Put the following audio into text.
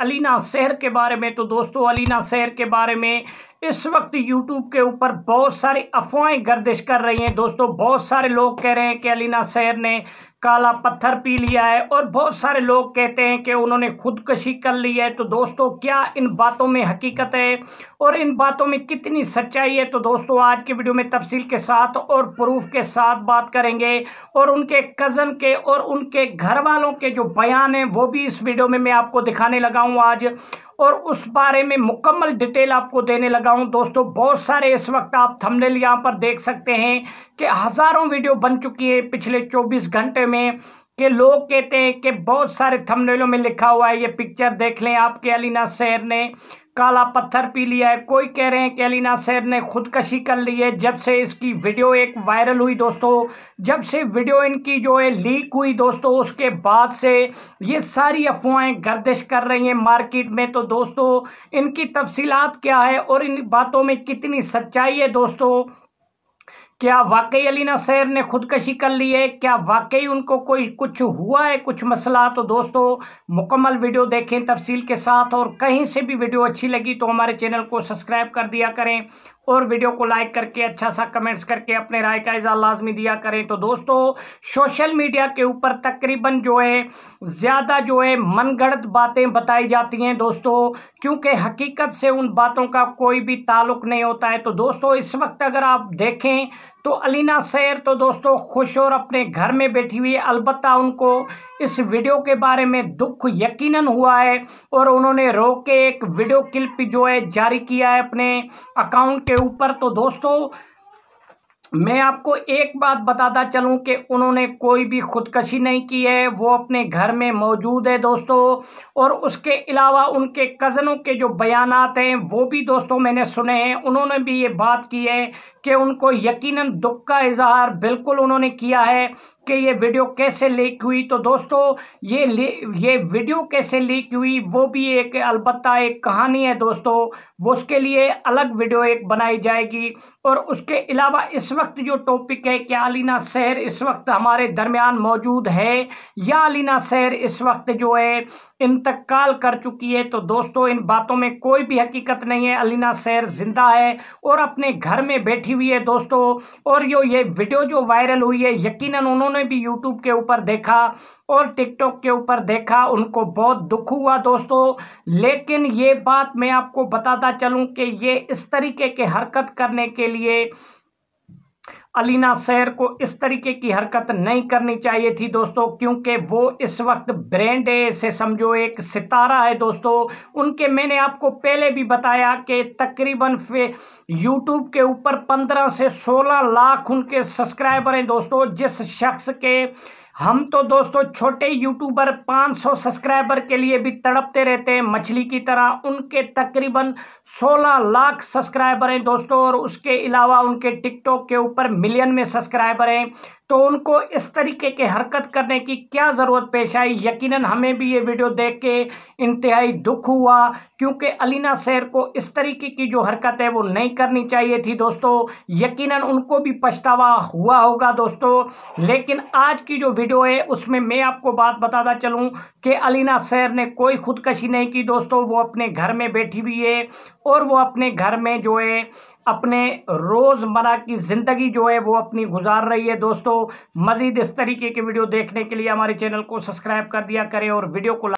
अलीना शहर के बारे में तो दोस्तों अलीना शहर के बारे में इस वक्त यूट्यूब के ऊपर बहुत सारी अफवाहें गर्दिश कर रही हैं दोस्तों बहुत सारे लोग कह रहे हैं कि अलीना शहर ने काला पत्थर पी लिया है और बहुत सारे लोग कहते हैं कि उन्होंने खुदकशी कर ली है तो दोस्तों क्या इन बातों में हकीकत है और इन बातों में कितनी सच्चाई है तो दोस्तों आज के वीडियो में तफसील के साथ और प्रूफ के साथ बात करेंगे और उनके कज़न के और उनके घर वालों के जो बयान हैं वो भी इस वीडियो में मैं आपको दिखाने लगा हूँ आज और उस बारे में मुकम्मल डिटेल आपको देने लगा हूँ दोस्तों बहुत सारे इस वक्त आप थंबनेल यहाँ पर देख सकते हैं कि हज़ारों वीडियो बन चुकी है पिछले 24 घंटे में कि लोग कहते हैं कि बहुत सारे थंबनेलों में लिखा हुआ है ये पिक्चर देख लें आपके अलीना शहर ने काला पत्थर पी लिया है कोई कह रहे हैं कि अलीना सैर ने खुदकशी कर ली है जब से इसकी वीडियो एक वायरल हुई दोस्तों जब से वीडियो इनकी जो है लीक हुई दोस्तों उसके बाद से ये सारी अफवाहें गर्दिश कर रही हैं मार्केट में तो दोस्तों इनकी तफसीलात क्या है और इन बातों में कितनी सच्चाई है दोस्तों क्या वाकई अलीना सैर ने खुदकशी कर ली है क्या वाकई उनको कोई कुछ हुआ है कुछ मसला तो दोस्तों मुकम्मल वीडियो देखें तफसील के साथ और कहीं से भी वीडियो अच्छी लगी तो हमारे चैनल को सब्सक्राइब कर दिया करें और वीडियो को लाइक करके अच्छा सा कमेंट्स करके अपने राय का इज़ा लाजमी दिया करें तो दोस्तों सोशल मीडिया के ऊपर तकरीबन जो है ज़्यादा जो है मनगढ़ंत बातें बताई जाती हैं दोस्तों क्योंकि हकीकत से उन बातों का कोई भी ताल्लुक नहीं होता है तो दोस्तों इस वक्त अगर आप देखें तो अलीना सैर तो दोस्तों खुश और अपने घर में बैठी हुई है अलबत् उनको इस वीडियो के बारे में दुख यकीनन हुआ है और उन्होंने रो के एक वीडियो क्लिप जो है जारी किया है अपने अकाउंट के ऊपर तो दोस्तों मैं आपको एक बात बताता चलूं कि उन्होंने कोई भी खुदकशी नहीं की है वो अपने घर में मौजूद है दोस्तों और उसके अलावा उनके कज़नों के जो बयानात हैं वो भी दोस्तों मैंने सुने हैं उन्होंने भी ये बात की है कि उनको यकीनन दुख का इजहार बिल्कुल उन्होंने किया है कि ये वीडियो कैसे लीक हुई तो दोस्तों ये ये वीडियो कैसे लीक हुई वो भी एक अलबत् एक कहानी है दोस्तों वो उसके लिए अलग वीडियो एक बनाई जाएगी और उसके अलावा इस वक्त जो टॉपिक है कि अलीना शहर इस वक्त हमारे दरमियान मौजूद है या अलीना शहर इस वक्त जो है इंतकाल कर चुकी है तो दोस्तों इन बातों में कोई भी हकीकत नहीं है अलीना शहर जिंदा है और अपने घर में बैठी हुई है दोस्तों और यो ये वीडियो जो वायरल हुई है यकीनन उन्होंने भी यूट्यूब के ऊपर देखा और टिकटॉक के ऊपर देखा उनको बहुत दुख हुआ दोस्तों लेकिन ये बात मैं आपको बताता चलूँ कि ये इस तरीके के हरकत करने के लिए अलीना शेर को इस तरीके की हरकत नहीं करनी चाहिए थी दोस्तों क्योंकि वो इस वक्त ब्रांड है इसे समझो एक सितारा है दोस्तों उनके मैंने आपको पहले भी बताया कि तकरीबन यूट्यूब के ऊपर 15 से 16 लाख उनके सब्सक्राइबर हैं दोस्तों जिस शख्स के हम तो दोस्तों छोटे यूट्यूबर 500 सब्सक्राइबर के लिए भी तड़पते रहते हैं मछली की तरह उनके तकरीबन 16 लाख सब्सक्राइबर हैं दोस्तों और उसके अलावा उनके टिकटॉक के ऊपर मिलियन में सब्सक्राइबर हैं तो उनको इस तरीके के हरकत करने की क्या ज़रूरत पेश आई यकीनन हमें भी ये वीडियो देख के इंतहाई दुख हुआ क्योंकि अलीना शेर को इस तरीके की जो हरकत है वो नहीं करनी चाहिए थी दोस्तों यकीनन उनको भी पछतावा हुआ होगा दोस्तों लेकिन आज की जो वीडियो है उसमें मैं आपको बात बताता चलूँ कि अलीना सैर ने कोई खुदकशी नहीं की दोस्तों वो अपने घर में बैठी हुई है और वो अपने घर में जो है अपने रोज़मर्रा की ज़िंदगी जो है वो अपनी गुजार रही है दोस्तों मज़ीद इस तरीके के वीडियो देखने के लिए हमारे चैनल को सब्सक्राइब कर दिया करें और वीडियो को